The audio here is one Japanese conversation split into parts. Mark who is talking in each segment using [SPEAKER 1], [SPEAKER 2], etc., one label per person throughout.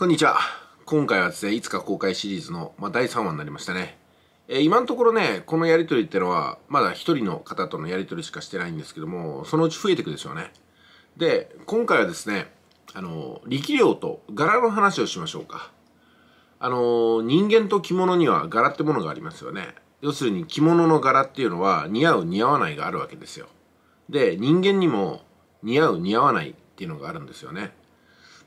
[SPEAKER 1] こんにちは。今回はですね、いつか公開シリーズの、まあ、第3話になりましたね。えー、今のところね、このやりとりってのは、まだ1人の方とのやりとりしかしてないんですけども、そのうち増えていくでしょうね。で、今回はですね、あの、力量と柄の話をしましょうか。あの、人間と着物には柄ってものがありますよね。要するに着物の柄っていうのは似合う似合わないがあるわけですよ。で、人間にも似合う似合わないっていうのがあるんですよね。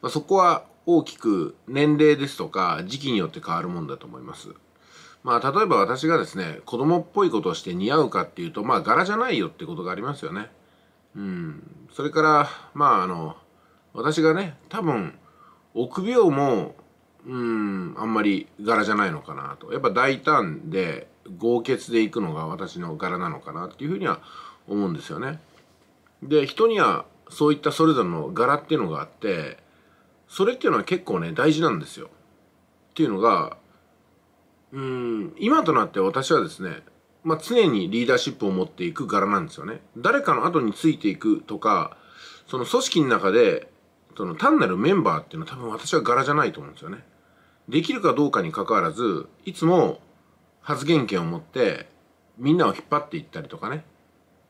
[SPEAKER 1] まあ、そこは大きく年齢ですとか時期によって変わるもんだと思います。まあ、例えば私がですね、子供っぽいことをして似合うかっていうと、まあ、柄じゃないよってことがありますよね。うん。それから、まあ、あの、私がね、多分、臆病も、うん、あんまり柄じゃないのかなと。やっぱ大胆で、豪傑でいくのが私の柄なのかなっていうふうには思うんですよね。で、人にはそういったそれぞれの柄っていうのがあって、それっていうのは結構ね大事なんですよ。っていうのがうん今となって私はですね、まあ、常にリーダーシップを持っていく柄なんですよね。誰かの後についていくとかその組織の中でその単なるメンバーっていうのは多分私は柄じゃないと思うんですよね。できるかどうかにかかわらずいつも発言権を持ってみんなを引っ張っていったりとかね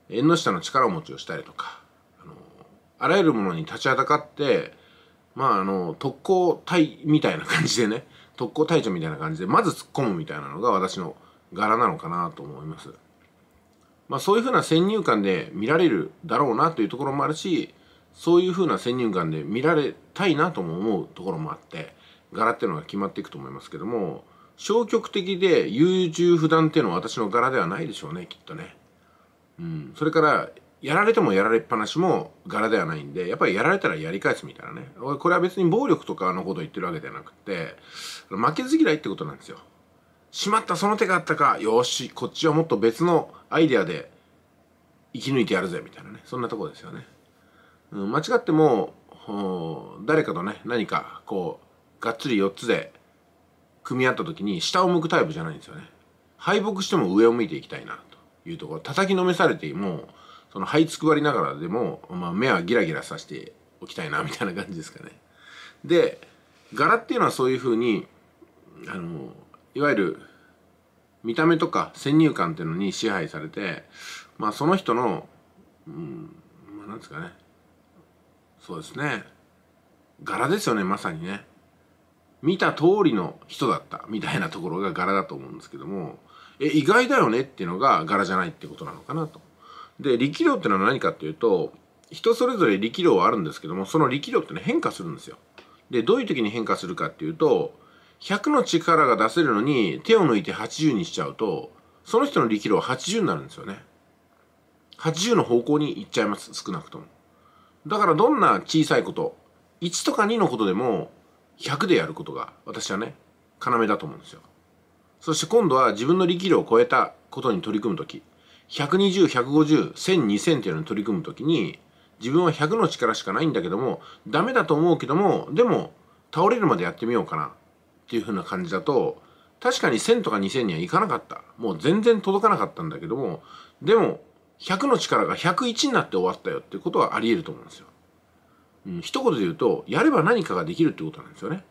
[SPEAKER 1] 縁の下の力持ちをしたりとかあのあらゆるものに立ちはだかってまああの特攻隊みたいな感じでね 特攻隊長みたいな感じでまず突っ込むみたいなのが私の柄なのかなと思います。まあ、そういうふうな先入観で見られるだろうなというところもあるしそういうふうな先入観で見られたいなとも思うところもあって柄っていうのが決まっていくと思いますけども消極的で優柔不断っていうのは私の柄ではないでしょうねきっとね。うん、それからやられてもやられっぱなしも柄ではないんで、やっぱりやられたらやり返すみたいなね。これは別に暴力とかのこと言ってるわけじゃなくて、負けず嫌いってことなんですよ。しまった、その手があったか。よし、こっちはもっと別のアイデアで生き抜いてやるぜ、みたいなね。そんなとこですよね。うん、間違っても、誰かとね、何か、こう、がっつり4つで組み合った時に下を向くタイプじゃないんですよね。敗北しても上を向いていきたいな、というところ。叩きのめされても、その這いつくばりながらでも、まあ、目はギラギラさせておきたいな みたいな感じですかね。で柄っていうのはそういうふうにあのいわゆる見た目とか先入観っていうのに支配されて、まあ、その人の、うんまあ、なんですかねそうですね柄ですよねまさにね。見た通りの人だったみたいなところが柄だと思うんですけどもえ意外だよねっていうのが柄じゃないってことなのかなと。で力量ってのは何かっていうと人それぞれ力量はあるんですけどもその力量ってね変化するんですよ。でどういう時に変化するかっていうと100の力が出せるのに手を抜いて80にしちゃうとその人の力量は80になるんですよね。80の方向に行っちゃいます少なくとも。だからどんな小さいこと1とか2のことでも100でやることが私はね要だと思うんですよ。そして今度は自分の力量を超えたことに取り組む時120、150、1000、2000っていうのに取り組むときに、自分は100の力しかないんだけども、ダメだと思うけども、でも、倒れるまでやってみようかなっていうふうな感じだと、確かに1000とか2000にはいかなかった。もう全然届かなかったんだけども、でも、100の力が101になって終わったよっていうことはあり得ると思うんですよ。うん、一言で言うと、やれば何かができるってことなんですよね。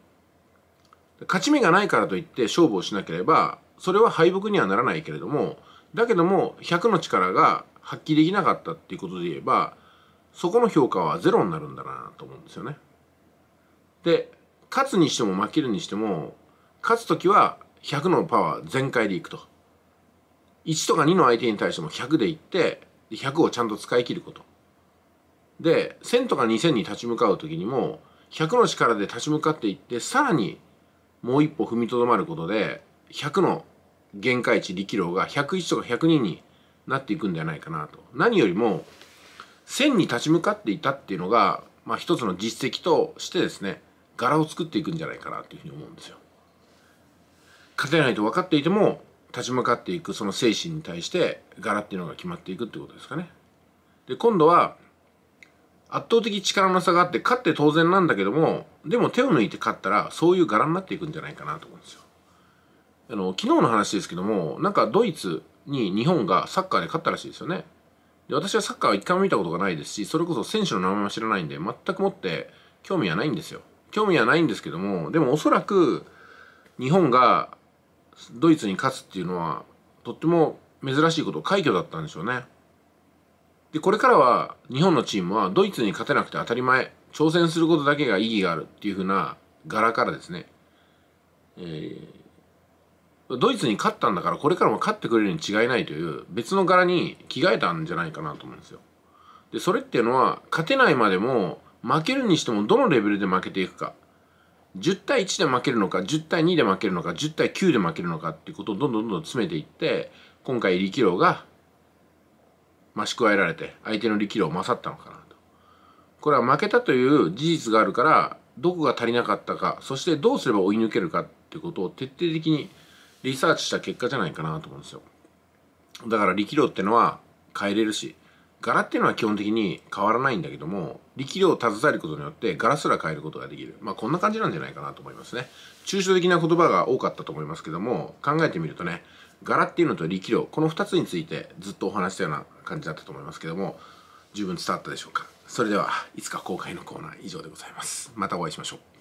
[SPEAKER 1] 勝ち目がないからといって勝負をしなければ、それは敗北にはならないけれども、だけども100の力が発揮できなかったっていうことで言えばそこの評価はゼロになるんだなと思うんですよね。で勝つにしても負けるにしても勝つ時は100のパワー全開でいくと。1とか2の相手に対しても100でいって100をちゃんと使い切ること。で1000とか2000に立ち向かう時にも100の力で立ち向かっていってさらにもう一歩踏みとどまることで100の限界値力量が101とか102になっていくんじゃないかなと。何よりも1000に立ち向かっていたっていうのが、まあ、一つの実績としてですね柄を作っていくんじゃないかなというふうに思うんですよ。勝てないと分かっていても立ち向かっていくその精神に対して柄っていうのが決まっていくってことですかね。で今度は圧倒的力の差があって勝って当然なんだけどもでも手を抜いて勝ったらそういう柄になっていくんじゃないかなと思うんですよ。あの昨日の話ですけどもなんかドイツに日本がサッカーで勝ったらしいですよねで私はサッカーは一回も見たことがないですしそれこそ選手の名前も知らないんで全くもって興味はないんですよ興味はないんですけどもでもおそらく日本がドイツに勝つっていうのはとっても珍しいこと快挙だったんでしょうねでこれからは日本のチームはドイツに勝てなくて当たり前挑戦することだけが意義があるっていうふうな柄からですね、えードイツに勝ったんだからこれからも勝ってくれるに違いないという別の柄に着替えたんじゃないかなと思うんですよ。でそれっていうのは勝てないまでも負けるにしてもどのレベルで負けていくか10対1で負けるのか10対2で負けるのか10対9で負けるのかっていうことをどんどんどんどん詰めていって今回力量が増し加えられて相手の力量を勝ったのかなと。これは負けたという事実があるからどこが足りなかったかそしてどうすれば追い抜けるかっていうことを徹底的にリサーチした結果じゃないかなと思うんですよ。だから力量ってのは変えれるし、柄っていうのは基本的に変わらないんだけども、力量を携えることによって柄すら変えることができる。まあこんな感じなんじゃないかなと思いますね。抽象的な言葉が多かったと思いますけども、考えてみるとね、柄っていうのと力量、この2つについてずっとお話したような感じだったと思いますけども、十分伝わったでしょうか。それでは、いつか公開のコーナー以上でございます。またお会いしましょう。